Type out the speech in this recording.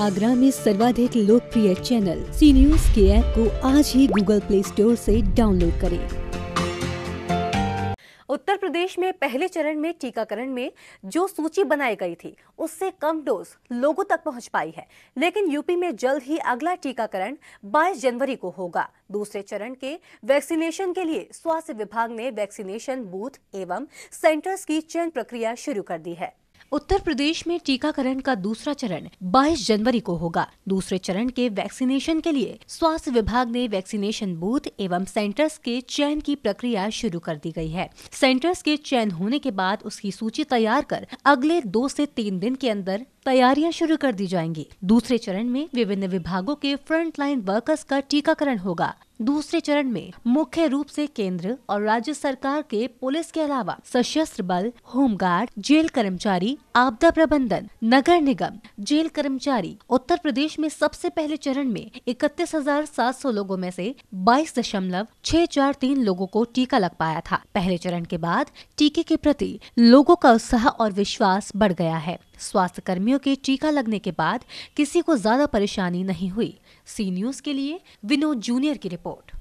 आगरा में सर्वाधिक लोकप्रिय चैनल सी न्यूज के ऐप को आज ही गूगल प्ले स्टोर से डाउनलोड करें उत्तर प्रदेश में पहले चरण में टीकाकरण में जो सूची बनाई गई थी उससे कम डोज लोगों तक पहुंच पाई है लेकिन यूपी में जल्द ही अगला टीकाकरण 22 जनवरी को होगा दूसरे चरण के वैक्सीनेशन के लिए स्वास्थ्य विभाग ने वैक्सीनेशन बूथ एवं सेंटर्स की चयन प्रक्रिया शुरू कर दी है उत्तर प्रदेश में टीकाकरण का दूसरा चरण 22 जनवरी को होगा दूसरे चरण के वैक्सीनेशन के लिए स्वास्थ्य विभाग ने वैक्सीनेशन बूथ एवं सेंटर्स के चयन की प्रक्रिया शुरू कर दी गई है सेंटर्स के चयन होने के बाद उसकी सूची तैयार कर अगले दो से तीन दिन के अंदर तैयारियां शुरू कर दी जाएंगी दूसरे चरण में विभिन्न विभागों के फ्रंट लाइन वर्कर्स का टीकाकरण होगा दूसरे चरण में मुख्य रूप से केंद्र और राज्य सरकार के पुलिस के अलावा सशस्त्र बल होमगार्ड जेल कर्मचारी आपदा प्रबंधन नगर निगम जेल कर्मचारी उत्तर प्रदेश में सबसे पहले चरण में इकतीस हजार सात सौ लोगो में से बाईस दशमलव छह चार तीन लोगों को टीका लग पाया था पहले चरण के बाद टीके के प्रति लोगों का उत्साह और विश्वास बढ़ गया है स्वास्थ्य कर्मियों के टीका लगने के बाद किसी को ज्यादा परेशानी नहीं हुई सी न्यूज के लिए विनोद जूनियर की रिपोर्ट